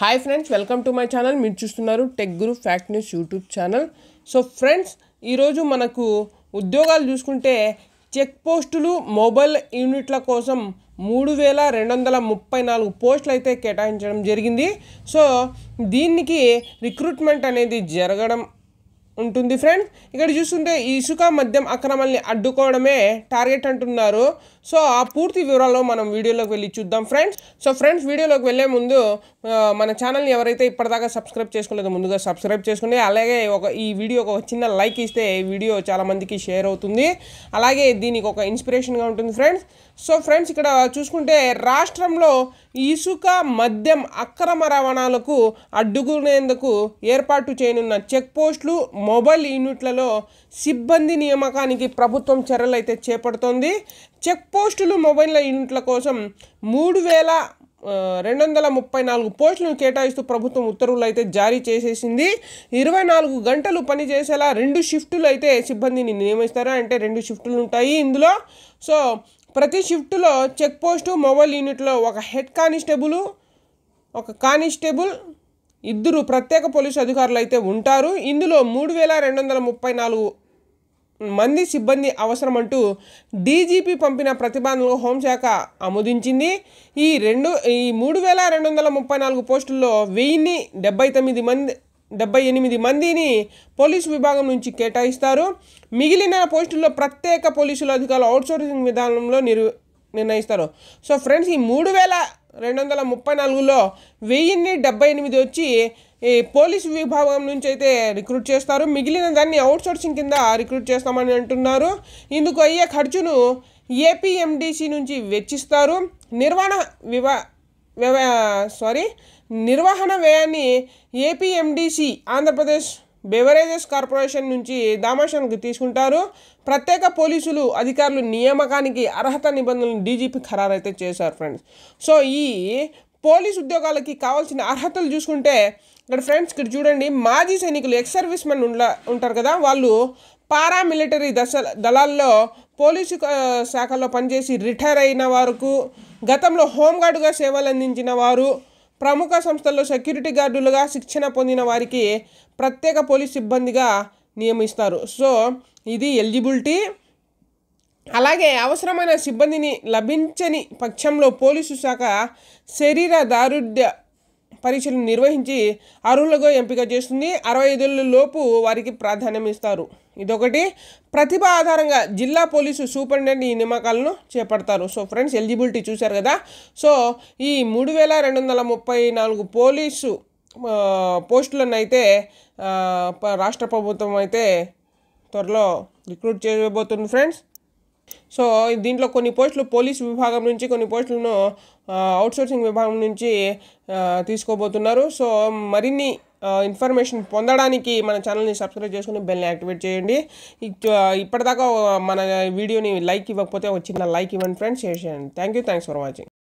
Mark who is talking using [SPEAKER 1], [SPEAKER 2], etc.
[SPEAKER 1] hi friends welcome to my channel మీరు చూస్తున్నారు tech group fact news YouTube channel so friends ఈరోజు మనకు ఉద్యోగాలు చూసుకుంటే చెక్ పోస్టులు మొబైల్ యూనిట్ల కోసం మూడు వేల రెండు వందల ముప్పై నాలుగు పోస్టులు అయితే కేటాయించడం జరిగింది సో దీనికి రిక్రూట్మెంట్ అనేది జరగడం ఉంటుంది ఫ్రెండ్స్ ఇక్కడ చూస్తుంటే ఇసుక మద్యం అక్రమాల్ని అడ్డుకోవడమే టార్గెట్ అంటున్నారు సో ఆ పూర్తి వివరాలు మనం వీడియోలోకి వెళ్ళి చూద్దాం ఫ్రెండ్స్ సో ఫ్రెండ్స్ వీడియోలోకి వెళ్ళే ముందు మన ఛానల్ని ఎవరైతే ఇప్పటిదాకా సబ్స్క్రైబ్ చేసుకోలేదో ముందుగా సబ్స్క్రైబ్ చేసుకోండి అలాగే ఒక ఈ వీడియో ఒక చిన్న లైక్ ఇస్తే వీడియో చాలామందికి షేర్ అవుతుంది అలాగే దీనికి ఒక ఇన్స్పిరేషన్గా ఉంటుంది ఫ్రెండ్స్ సో ఫ్రెండ్స్ ఇక్కడ చూసుకుంటే రాష్ట్రంలో ఇసుక మద్యం అక్రమ రవాణాలకు అడ్డుకునేందుకు ఏర్పాటు చేయనున్న చెక్ పోస్టులు మొబైల్ యూనిట్లలో సిబ్బంది నియామకానికి ప్రభుత్వం చర్యలు అయితే చేపడుతోంది చెక్ పోస్టులు మొబైల్ యూనిట్ల కోసం మూడు వేల రెండు వందల ముప్పై నాలుగు పోస్టులను కేటాయిస్తూ ప్రభుత్వం ఉత్తర్వులు అయితే జారీ చేసేసింది ఇరవై నాలుగు గంటలు పనిచేసేలా రెండు షిఫ్టులు అయితే సిబ్బందిని నియమిస్తారు అంటే రెండు షిఫ్టులు ఉంటాయి ఇందులో సో ప్రతి షిఫ్టులో చెక్ పోస్టు మొబైల్ యూనిట్లో ఒక హెడ్ కానిస్టేబుల్ ఒక కానిస్టేబుల్ ఇద్దరు ప్రత్యేక పోలీసు అధికారులు అయితే ఉంటారు ఇందులో మూడు వేల రెండు వందల ముప్పై నాలుగు మంది సిబ్బంది అవసరమంటూ డీజీపీ పంపిన ప్రతిపాదనలు హోంశాఖ ఆమోదించింది ఈ రెండు ఈ మూడు వేల రెండు వందల ముప్పై నాలుగు పోస్టుల్లో వెయ్యిన్ని డెబ్బై తొమ్మిది మంది డెబ్బై ఎనిమిది మందిని పోలీసు విభాగం నుంచి కేటాయిస్తారు మిగిలిన పోస్టుల్లో ప్రత్యేక పోలీసుల అధికారులు అవుట్సోర్సింగ్ విధానంలో నిర్ నిర్ణయిస్తారు సో ఫ్రెండ్స్ ఈ మూడు వేల రెండు వందల ముప్పై నాలుగులో వెయ్యిన్ని డెబ్బై ఎనిమిది వచ్చి ఈ పోలీసు విభాగం నుంచి అయితే రిక్రూట్ చేస్తారు మిగిలిన దాన్ని అవుట్సోర్సింగ్ కింద రిక్రూట్ చేస్తామని అంటున్నారు ఇందుకు అయ్యే ఖర్చును ఏపీఎండిసి నుంచి వెచ్చిస్తారు నిర్వహణ వివా సారీ నిర్వహణ వ్యయాన్ని ఏపీఎండిసి ఆంధ్రప్రదేశ్ బెవరేజెస్ కార్పొరేషన్ నుంచి దామాషానికి తీసుకుంటారు ప్రత్యేక పోలీసులు అధికారులు నియామకానికి అర్హత నిబంధనలు డీజీపీ ఖరారు అయితే చేశారు ఫ్రెండ్స్ సో ఈ పోలీస్ ఉద్యోగాలకి కావాల్సిన అర్హతలు చూసుకుంటే ఇక్కడ ఫ్రెండ్స్ ఇక్కడ చూడండి మాజీ సైనికులు ఎక్స్ సర్వీస్ మెన్ ఉంటారు కదా వాళ్ళు పారామిలిటరీ దశ దళాల్లో పోలీసు శాఖలో పనిచేసి రిటైర్ అయిన వారుకు గతంలో హోంగార్డుగా సేవలు అందించిన వారు ప్రముఖ సంస్థల్లో సెక్యూరిటీ గార్డులుగా శిక్షణ పొందిన వారికి ప్రత్యేక పోలీస్ సిబ్బందిగా నియమిస్తారు సో ఇది ఎలిజిబిలిటీ అలాగే అవసరమైన సిబ్బందిని లభించని పక్షంలో పోలీసు శాఖ శరీర దారుఢ్య పరీక్షలు నిర్వహించి అర్హులుగా ఎంపిక చేస్తుంది అరవై ఐదుల లోపు వారికి ప్రాధాన్యం ఇస్తారు ఇదొకటి ప్రతిభ ఆధారంగా జిల్లా పోలీసు సూపరింటెండెంట్ ఈ నిమ్మకాలను చేపడతారు సో ఫ్రెండ్స్ ఎలిజిబిలిటీ చూశారు కదా సో ఈ మూడు వేల రెండు వందల ముప్పై నాలుగు పోలీసు పోస్టులను అయితే రాష్ట్ర ప్రభుత్వం అయితే త్వరలో రిక్రూట్ చేయబోతుంది ఫ్రెండ్స్ సో దీంట్లో కొన్ని పోస్టులు పోలీస్ విభాగం నుంచి కొన్ని పోస్టులను అవుట్సోర్సింగ్ విభాగం నుంచి తీసుకోబోతున్నారు సో మరిన్ని ఇన్ఫర్మేషన్ పొందడానికి మన ఛానల్ని సబ్స్క్రైబ్ చేసుకుని బెల్ని యాక్టివేట్ చేయండి ఇప్పటిదాకా మన వీడియోని లైక్ ఇవ్వకపోతే ఒక చిన్న లైక్ ఇవ్వండి ఫ్రెండ్స్ షేర్ చేయండి thank you thanks for watching